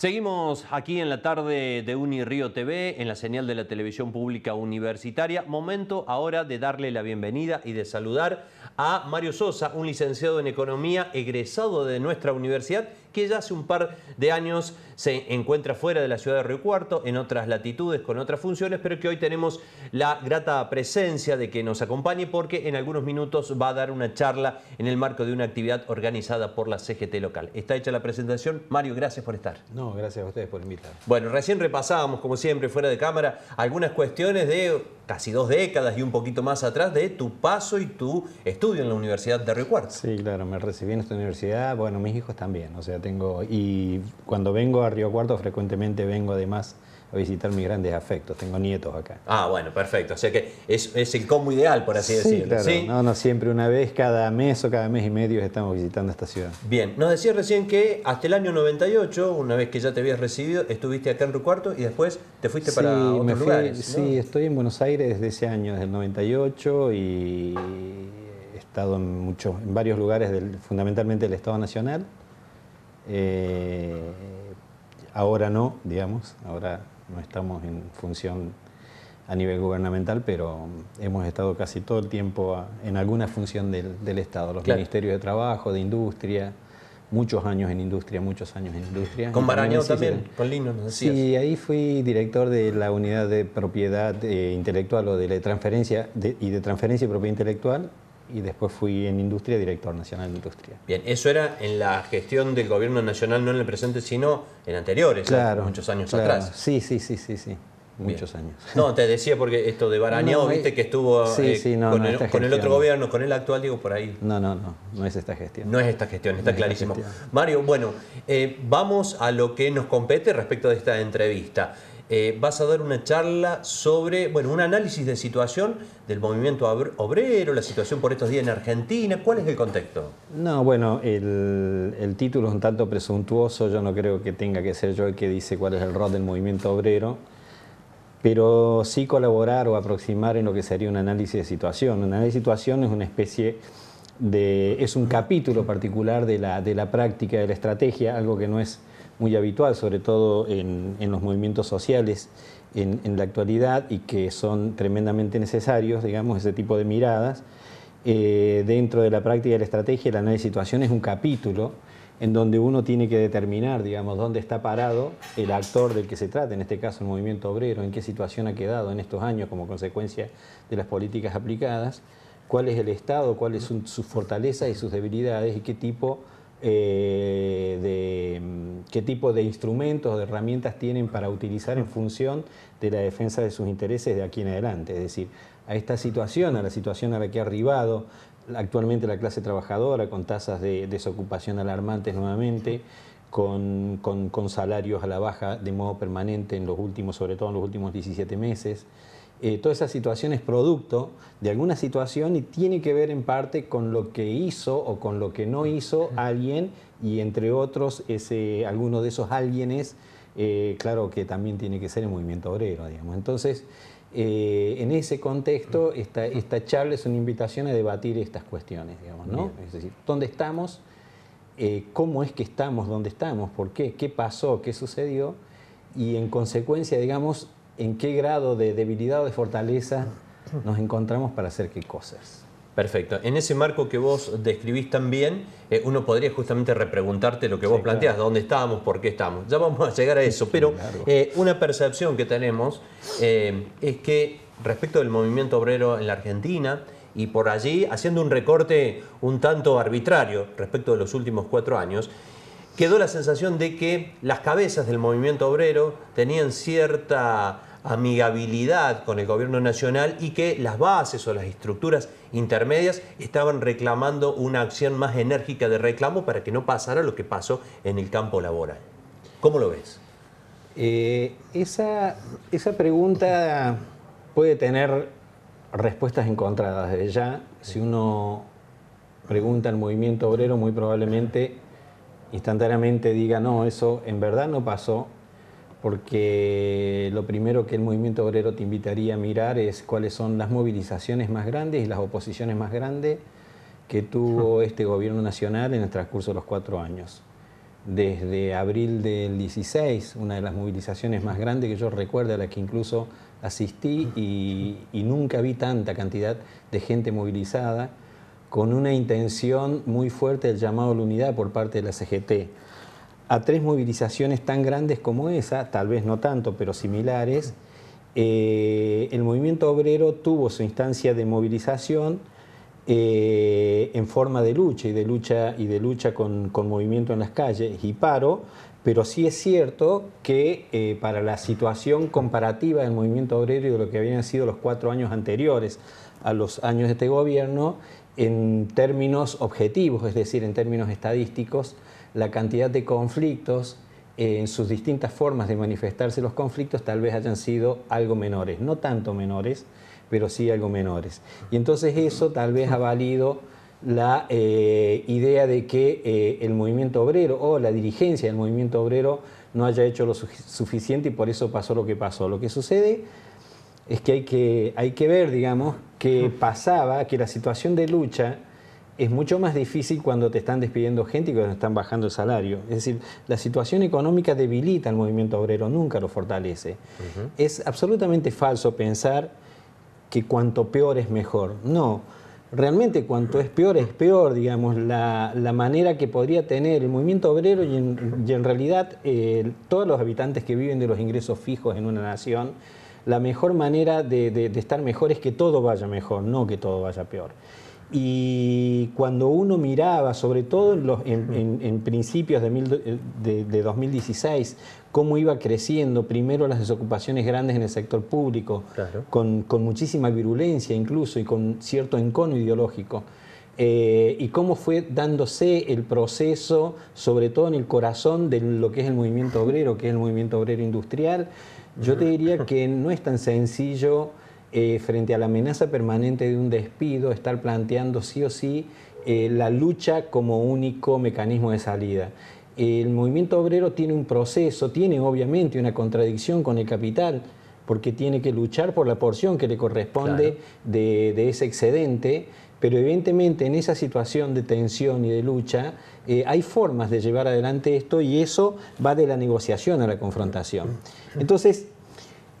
Seguimos aquí en la tarde de Unirío TV, en la señal de la televisión pública universitaria. Momento ahora de darle la bienvenida y de saludar a Mario Sosa, un licenciado en Economía egresado de nuestra universidad que ya hace un par de años se encuentra fuera de la ciudad de Río Cuarto, en otras latitudes, con otras funciones, pero que hoy tenemos la grata presencia de que nos acompañe porque en algunos minutos va a dar una charla en el marco de una actividad organizada por la CGT local. Está hecha la presentación. Mario, gracias por estar. No, gracias a ustedes por invitar. Bueno, recién repasábamos, como siempre, fuera de cámara, algunas cuestiones de casi dos décadas y un poquito más atrás de tu paso y tu estudio en la Universidad de Río Cuarto. Sí, claro, me recibí en esta universidad, bueno, mis hijos también, o sea, tengo. Y cuando vengo a Río Cuarto, frecuentemente vengo además a visitar mis grandes afectos. Tengo nietos acá. Ah, bueno, perfecto. O sea que es, es el combo ideal, por así decirlo. ¿Sí? No, no siempre una vez, cada mes o cada mes y medio estamos visitando esta ciudad. Bien, nos decías recién que hasta el año 98, una vez que ya te habías recibido, estuviste acá en Río Cuarto y después te fuiste para otros lugares. Sí, estoy en Buenos Aires desde ese año, desde el 98 y he estado en, muchos, en varios lugares, del, fundamentalmente el Estado Nacional. Eh, ahora no, digamos, ahora no estamos en función a nivel gubernamental, pero hemos estado casi todo el tiempo en alguna función del, Estado, los ministerios de Trabajo, de Industria, muchos años en industria, muchos años en industria. Con Marañón también, con Lino, Sí, ahí fui director de la unidad de propiedad eh, intelectual o de la transferencia de, y de transferencia y propiedad intelectual y después fui en Industria director nacional de Industria. Bien, eso era en la gestión del gobierno nacional, no en el presente, sino en anteriores, muchos años atrás. Sí, sí, sí, sí, sí. Muchos años. No, te decía porque esto de Barañao, viste eh, que estuvo eh, con, el, otro gobierno, con el actual, digo, por ahí. No, no, no, no es esta gestión. No es esta gestión, está clarísimo. Mario, bueno, eh, vamos a lo que nos compete respecto de esta entrevista. Eh, vas a dar una charla sobre, bueno, un análisis de situación del movimiento obrero, la situación por estos días en Argentina. ¿Cuál es el contexto? No, bueno, el, título es un tanto presuntuoso. Yo no creo que tenga que ser yo el que dice cuál es el rol del movimiento obrero pero sí colaborar o aproximar en lo que sería un análisis de situación. Un análisis de situación es una especie de, es un capítulo particular de la, de la práctica, de la estrategia, algo que no es muy habitual, sobre todo en, los movimientos sociales en, la actualidad y que son tremendamente necesarios, digamos, ese tipo de miradas. Eh, dentro de la práctica de la estrategia, el análisis de situación es un capítulo en donde uno tiene que determinar, digamos, dónde está parado el actor del que se trata, en este caso el movimiento obrero, en qué situación ha quedado en estos años como consecuencia de las políticas aplicadas, cuál es el Estado, cuáles son sus fortalezas y sus debilidades y qué tipo eh, de mm, qué tipo de instrumentos, o de herramientas tienen para utilizar en función de la defensa de sus intereses de aquí en adelante. Es decir, a esta situación, a la situación a la que ha arribado actualmente la clase trabajadora, con tasas de desocupación alarmantes nuevamente, con, con salarios a la baja de modo permanente en los últimos, sobre todo en los últimos 17 meses. Eh, toda esa situación es producto de alguna situación y tiene que ver en parte con lo que hizo o con lo que no hizo alguien y entre otros ese, alguno de esos alguienes, eh, claro que también tiene que ser el movimiento obrero, digamos. Entonces, eh, en ese contexto, esta, esta, charla es una invitación a debatir estas cuestiones, digamos, ¿no? Es decir, ¿dónde estamos? ¿Cómo es que estamos? ¿Dónde estamos? ¿Por qué? ¿Qué pasó? ¿Qué sucedió? Y en consecuencia, digamos, en qué grado de debilidad o de fortaleza nos encontramos para hacer qué cosas. Perfecto. En ese marco que vos describís también, eh, uno podría justamente repreguntarte lo que vos planteás, dónde estábamos, por qué estamos. Ya vamos a llegar a eso, pero eh, una percepción que tenemos eh, es que respecto del movimiento obrero en la Argentina, y por allí haciendo un recorte un tanto arbitrario respecto de los últimos cuatro años, quedó la sensación de que las cabezas del movimiento obrero tenían cierta amigabilidad con el gobierno nacional y que las bases o las estructuras intermedias estaban reclamando una acción más enérgica de reclamo para que no pasara lo que pasó en el campo laboral. ¿Cómo lo ves? Eh, esa, esa pregunta puede tener respuestas encontradas ya. Si uno pregunta al movimiento obrero, muy probablemente instantáneamente diga, no, eso en verdad no pasó, porque lo primero que el movimiento obrero te invitaría a mirar es cuáles son las movilizaciones más grandes y las oposiciones más grandes que tuvo este gobierno nacional en el transcurso de los cuatro años. Desde abril del 16, una de las movilizaciones más grandes que yo recuerdo, a la que incluso asistí y, nunca vi tanta cantidad de gente movilizada, con una intención muy fuerte del llamado a la unidad por parte de la CGT a tres movilizaciones tan grandes como esa, tal vez no tanto, pero similares, eh, el movimiento obrero tuvo su instancia de movilización eh, en forma de lucha y de lucha y de lucha con, movimiento en las calles y paro, pero sí es cierto que eh, para la situación comparativa del movimiento obrero y de lo que habían sido los cuatro años anteriores a los años de este gobierno, en términos objetivos, es decir, en términos estadísticos, la cantidad de conflictos en sus distintas formas de manifestarse los conflictos tal vez hayan sido algo menores, no tanto menores, pero sí algo menores. Y entonces eso tal vez ha valido la eh, idea de que eh, el movimiento obrero o la dirigencia del movimiento obrero no haya hecho lo suficiente y por eso pasó lo que pasó. Lo que sucede es que hay que, hay que ver, digamos, que pasaba, que la situación de lucha es mucho más difícil cuando te están despidiendo gente y cuando están bajando el salario. Es decir, la situación económica debilita al movimiento obrero, nunca lo fortalece. Es absolutamente falso pensar que cuanto peor es mejor. No, realmente cuanto es peor es peor, digamos, la, manera que podría tener el movimiento obrero y en, realidad eh, todos los habitantes que viven de los ingresos fijos en una nación, la mejor manera de estar mejor es que todo vaya mejor, no que todo vaya peor. Y cuando uno miraba, sobre todo en, principios de, 2016, eh, cómo iba creciendo primero las desocupaciones grandes en el sector público, con, muchísima virulencia incluso y con cierto encono ideológico, eh, y cómo fue dándose el proceso, sobre todo en el corazón de lo que es el movimiento obrero, que es el movimiento obrero industrial, yo te diría que no es tan sencillo eh, frente a la amenaza permanente de un despido, estar planteando sí o sí eh, la lucha como único mecanismo de salida. El movimiento obrero tiene un proceso, tiene obviamente una contradicción con el capital, porque tiene que luchar por la porción que le corresponde de, ese excedente, pero evidentemente en esa situación de tensión y de lucha eh, hay formas de llevar adelante esto y eso va de la negociación a la confrontación. Mm. Entonces,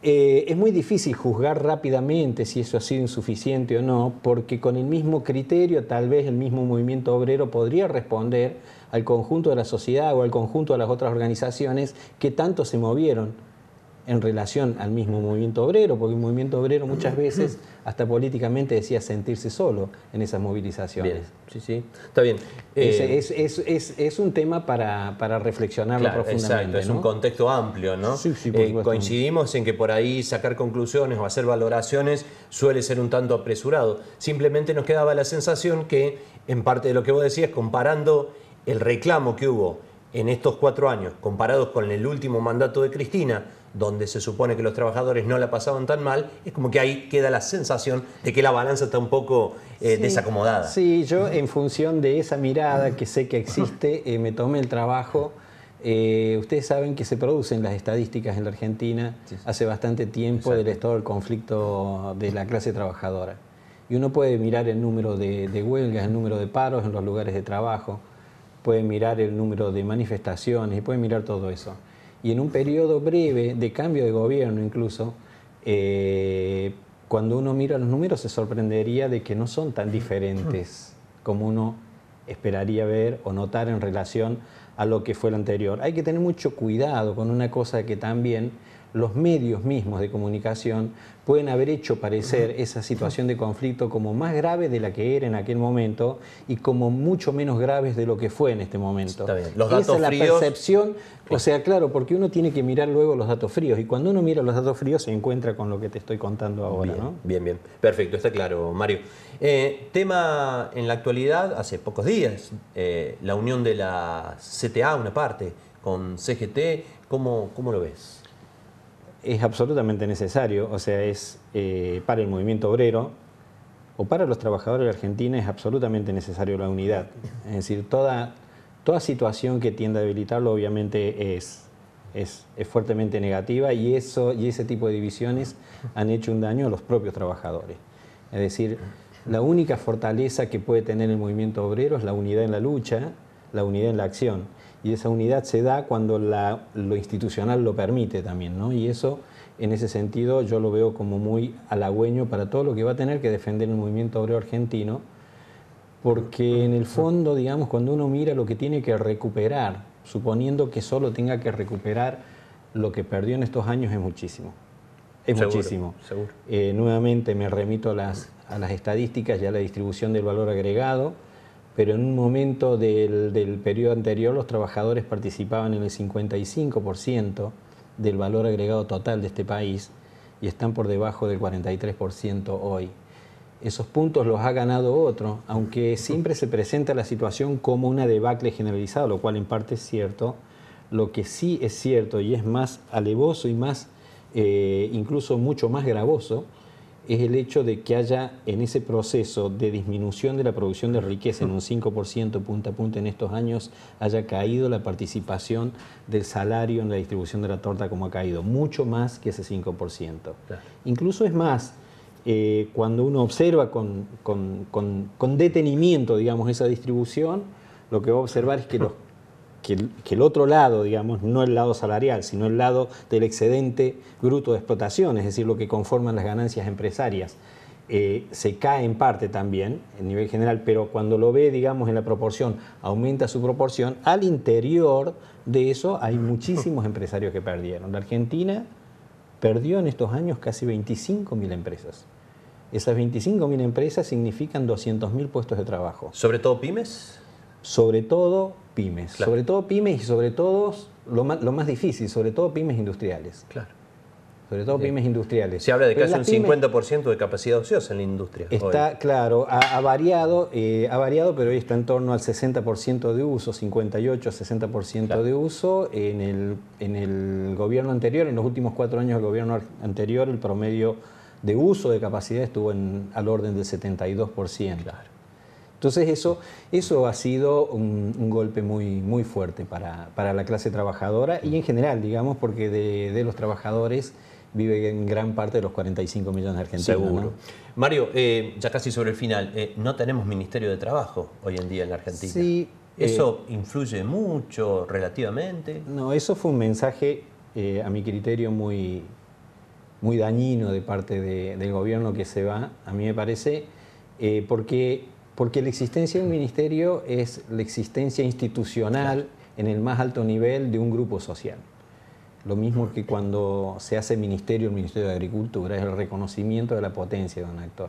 eh, es muy difícil juzgar rápidamente si eso ha sido insuficiente o no, porque con el mismo criterio tal vez el mismo movimiento obrero podría responder al conjunto de la sociedad o al conjunto de las otras organizaciones que tanto se movieron en relación al mismo movimiento obrero, porque el movimiento obrero muchas veces, hasta políticamente, decía sentirse solo en esas movilizaciones. Sí, sí, está bien. Eh, es, un tema para, para reflexionarlo profundamente. Exacto, es un contexto amplio, ¿no? Sí, sí, eh, coincidimos en que por ahí sacar conclusiones o hacer valoraciones suele ser un tanto apresurado. Simplemente nos quedaba la sensación que, en parte de lo que vos decías, comparando el reclamo que hubo en estos cuatro años, comparados con el último mandato de Cristina, donde se supone que los trabajadores no la pasaban tan mal, es como que ahí queda la sensación de que la balanza está un poco eh, desacomodada. Sí, yo en función de esa mirada que sé que existe, eh, me tomé el trabajo. Eh, ustedes saben que se producen las estadísticas en la Argentina hace bastante tiempo del estado del conflicto de la clase trabajadora. Y uno puede mirar el número de huelgas, el número de paros en los lugares de trabajo puede mirar el número de manifestaciones y puede mirar todo eso. Y en un periodo breve de cambio de gobierno incluso, eh, cuando uno mira los números se sorprendería de que no son tan diferentes hmm. como uno esperaría ver o notar en relación a lo que fue el anterior. Hay que tener mucho cuidado con una cosa que también los medios mismos de comunicación pueden haber hecho parecer esa situación de conflicto como más grave de la que era en aquel momento y como mucho menos grave de lo que fue en este momento. Los datos esa es la percepción, o sea, claro, porque uno tiene que mirar luego los datos fríos y cuando uno mira los datos fríos se encuentra con lo que te estoy contando ahora. Bien, bien, perfecto, está claro, Mario. Eh, tema en la actualidad, hace pocos días, eh, la unión de la CTA, una parte, con CGT, ¿cómo, cómo lo ves? es absolutamente necesario, o sea, es eh, para el movimiento obrero o para los trabajadores de Argentina es absolutamente necesario la unidad. Es decir, toda, toda situación que tienda a debilitarlo obviamente es, es fuertemente negativa y, eso, y ese tipo de divisiones han hecho un daño a los propios trabajadores. Es decir, la única fortaleza que puede tener el movimiento obrero es la unidad en la lucha, la unidad en la acción y esa unidad se da cuando lo institucional lo permite también, ¿no? Y eso, en ese sentido, yo lo veo como muy halagüeño para todo lo que va a tener que defender el movimiento obrero argentino, porque en el fondo, digamos, cuando uno mira lo que tiene que recuperar, suponiendo que solo tenga que recuperar lo que perdió en estos años es muchísimo. Es muchísimo. Seguro. Eh, nuevamente me remito a las, a las estadísticas y a la distribución del valor agregado pero en un momento del, periodo anterior los trabajadores participaban en el 55% del valor agregado total de este país y están por debajo del 43% hoy. Esos puntos los ha ganado otro, aunque siempre se presenta la situación como una debacle generalizada, lo cual en parte es cierto. Lo que sí es cierto y es más alevoso y más, eh, incluso mucho más gravoso, es el hecho de que haya en ese proceso de disminución de la producción de riqueza en un 5% punta a punta en estos años, haya caído la participación del salario en la distribución de la torta como ha caído, mucho más que ese 5%. Incluso es más, eh, cuando uno observa con, con detenimiento, digamos, esa distribución, lo que va a observar es que los que el, otro lado, digamos, no el lado salarial, sino el lado del excedente bruto de explotación, es decir, lo que conforman las ganancias empresarias, eh, se cae en parte también, en nivel general, pero cuando lo ve, digamos, en la proporción, aumenta su proporción, al interior de eso hay muchísimos empresarios que perdieron. La Argentina perdió en estos años casi 25.000 empresas. Esas 25.000 empresas significan 200.000 puestos de trabajo. ¿Sobre todo pymes? sobre todo pymes, sobre todo pymes y sobre todo lo más, difícil, sobre todo pymes industriales. Claro. Sobre todo pymes industriales. Se habla de casi un 50% de capacidad ociosa en la industria. Está, claro, ha, variado, eh, ha variado, pero hoy está en torno al 60% de uso, 58, 60% de uso. En el, en el gobierno anterior, en los últimos cuatro años del gobierno anterior, el promedio de uso de capacidad estuvo en, al orden del 72%. Claro. Entonces eso, eso ha sido un, golpe muy, muy fuerte para, la clase trabajadora y en general, digamos, porque de, los trabajadores vive en gran parte de los 45 millones de argentinos. Seguro. Mario, eh, ya casi sobre el final, eh, no tenemos Ministerio de Trabajo hoy en día en la Argentina. Sí. Eh, ¿Eso influye mucho relativamente? No, eso fue un mensaje, a mi criterio, muy, muy dañino de parte del gobierno que se va, a mí me parece, porque porque la existencia de un ministerio es la existencia institucional en el más alto nivel de un grupo social. Lo mismo que cuando se hace ministerio, el Ministerio de Agricultura, es el reconocimiento de la potencia de un actor.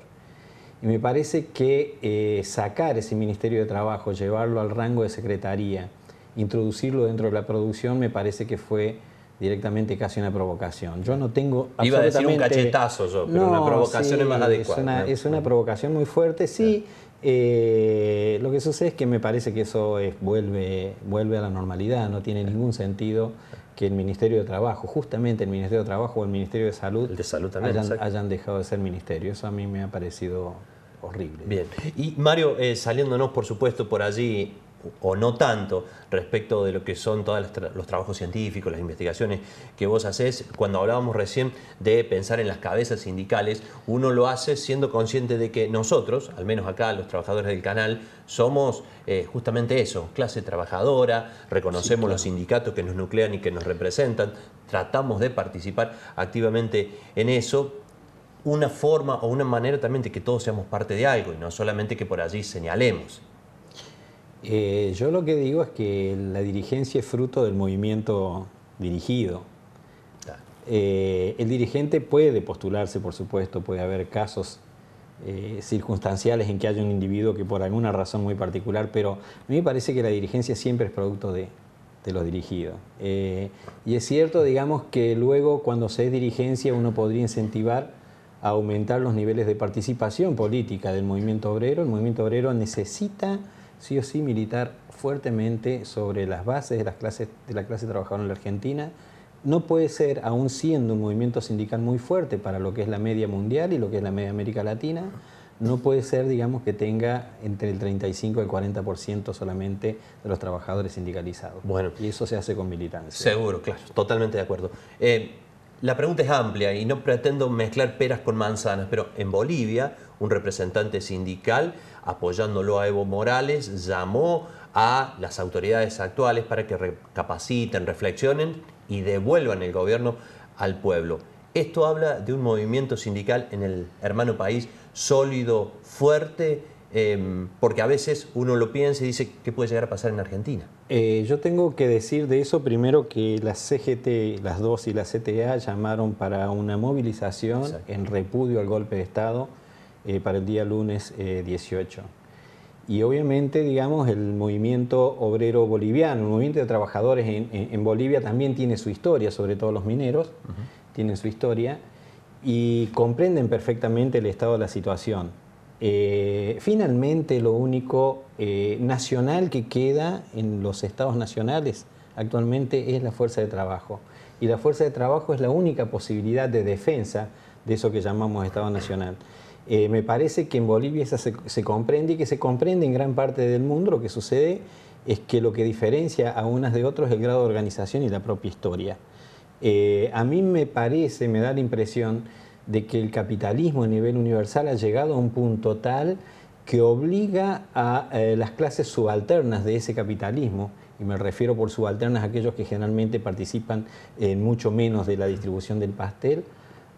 Y me parece que eh, sacar ese Ministerio de Trabajo, llevarlo al rango de secretaría, introducirlo dentro de la producción, me parece que fue directamente casi una provocación. Yo no tengo absolutamente... Iba a decir un cachetazo yo, pero una provocación es más adecuada. Es una, provocación muy fuerte, sí. Eh, lo que sucede es que me parece que eso es, vuelve, vuelve a la normalidad, no tiene ningún sentido que el Ministerio de Trabajo, justamente el Ministerio de Trabajo o el Ministerio de Salud, hayan, dejado de ser ministerio. Eso a mí me ha parecido horrible. Bien, y Mario, eh, saliéndonos por supuesto por allí o no tanto respecto de lo que son todos los trabajos científicos, las investigaciones que vos haces. Cuando hablábamos recién de pensar en las cabezas sindicales, uno lo hace siendo consciente de que nosotros, al menos acá los trabajadores del canal, somos eh, justamente eso, clase trabajadora, reconocemos los sindicatos que nos nuclean y que nos representan, tratamos de participar activamente en eso, una forma o una manera también de que todos seamos parte de algo y no solamente que por allí señalemos. Eh, yo lo que digo es que la dirigencia es fruto del movimiento dirigido. Eh, el dirigente puede postularse, por supuesto, puede haber casos eh, circunstanciales en que haya un individuo que por alguna razón muy particular, pero a mí me parece que la dirigencia siempre es producto de, de los dirigidos. y es cierto, digamos, que luego cuando se es dirigencia uno podría incentivar a aumentar los niveles de participación política del movimiento obrero. El movimiento obrero necesita sí o sí militar fuertemente sobre las bases de, las clases, de la clase trabajadora en la Argentina. No puede ser, aún siendo un movimiento sindical muy fuerte para lo que es la media mundial y lo que es la media América Latina, no puede ser, digamos, que tenga entre el 35 y el 40% solamente de los trabajadores sindicalizados. Bueno. Y eso se hace con militancia. Seguro, claro, totalmente de acuerdo. Eh, la pregunta es amplia y no pretendo mezclar peras con manzanas, pero en Bolivia, un representante sindical apoyándolo a Evo Morales, llamó a las autoridades actuales para que recapaciten, reflexionen y devuelvan el gobierno al pueblo. Esto habla de un movimiento sindical en el hermano país sólido, fuerte, em, porque a veces uno lo piensa y dice qué puede llegar a pasar en Argentina. Eh, yo tengo que decir de eso primero que las CGT, las dos y la CTA llamaron para una movilización en repudio al golpe de Estado eh, para el día lunes 18. Eh, y obviamente, digamos, el movimiento obrero boliviano, el movimiento de trabajadores en, Bolivia también tiene su historia, sobre todo los mineros, tienen su historia y comprenden perfectamente el estado de la situación. Eh, finalmente, lo único nacional que queda en los estados nacionales actualmente es la fuerza de trabajo. Y la fuerza de trabajo es la única posibilidad de defensa de eso que llamamos Estado Nacional. Eh, me parece que en Bolivia se, comprende y que se comprende en gran parte del mundo. Lo que sucede es que lo que diferencia a unas de otras es el grado de organización y la propia historia. Eh, a mí me parece, me da la impresión de que el capitalismo a nivel universal ha llegado a un punto tal que obliga a eh, las clases subalternas de ese capitalismo, y me refiero por subalternas a aquellos que generalmente participan en mucho menos de la distribución del pastel,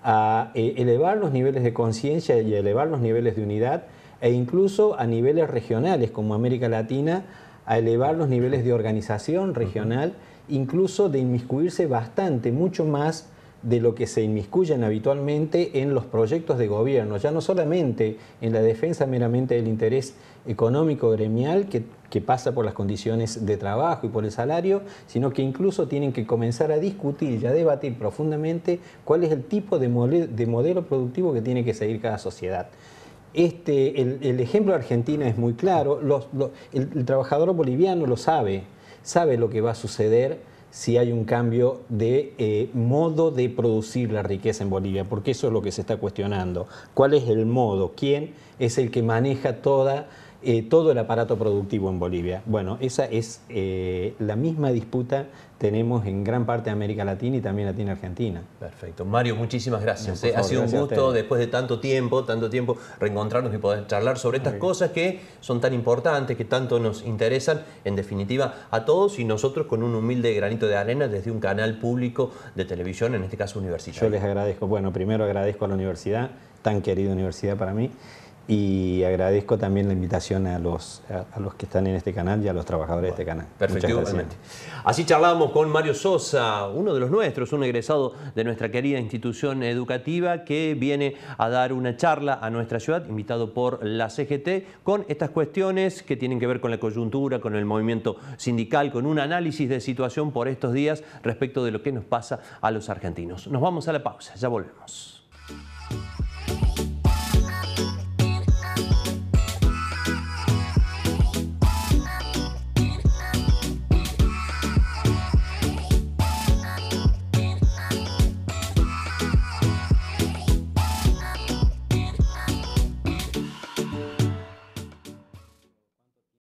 a eh, elevar los niveles de conciencia y elevar los niveles de unidad e incluso a niveles regionales como América Latina, a elevar los niveles de organización regional, incluso de inmiscuirse bastante, mucho más de lo que se inmiscuyen habitualmente en los proyectos de gobierno, ya no solamente en la defensa meramente del interés económico gremial que, pasa por las condiciones de trabajo y por el salario, sino que incluso tienen que comenzar a discutir y a debatir profundamente cuál es el tipo de, modelo productivo que tiene que seguir cada sociedad. Este, el, ejemplo de Argentina es muy claro, el trabajador boliviano lo sabe, sabe lo que va a suceder si hay un cambio de eh, modo de producir la riqueza en Bolivia, porque eso es lo que se está cuestionando. ¿Cuál es el modo? ¿Quién es el que maneja toda eh, todo el aparato productivo en Bolivia. Bueno, esa es eh, la misma disputa tenemos en gran parte de América Latina y también Latina Argentina. Perfecto. Mario, muchísimas gracias. Eh. ha sido un gusto después de tanto tiempo, tanto tiempo, reencontrarnos y poder charlar sobre estas cosas que son tan importantes, que tanto nos interesan, en definitiva, a todos y nosotros con un humilde granito de arena desde un canal público de televisión, en este caso universitario. Yo les agradezco. Bueno, primero agradezco a la universidad, tan querida universidad para mí y agradezco también la invitación a los, a, los que están en este canal y a los trabajadores de este canal. Perfectamente. Así charlamos con Mario Sosa, uno de los nuestros, un egresado de nuestra querida institución educativa que viene a dar una charla a nuestra ciudad, invitado por la CGT, con estas cuestiones que tienen que ver con la coyuntura, con el movimiento sindical, con un análisis de situación por estos días respecto de lo que nos pasa a los argentinos. Nos vamos a la pausa, ya volvemos.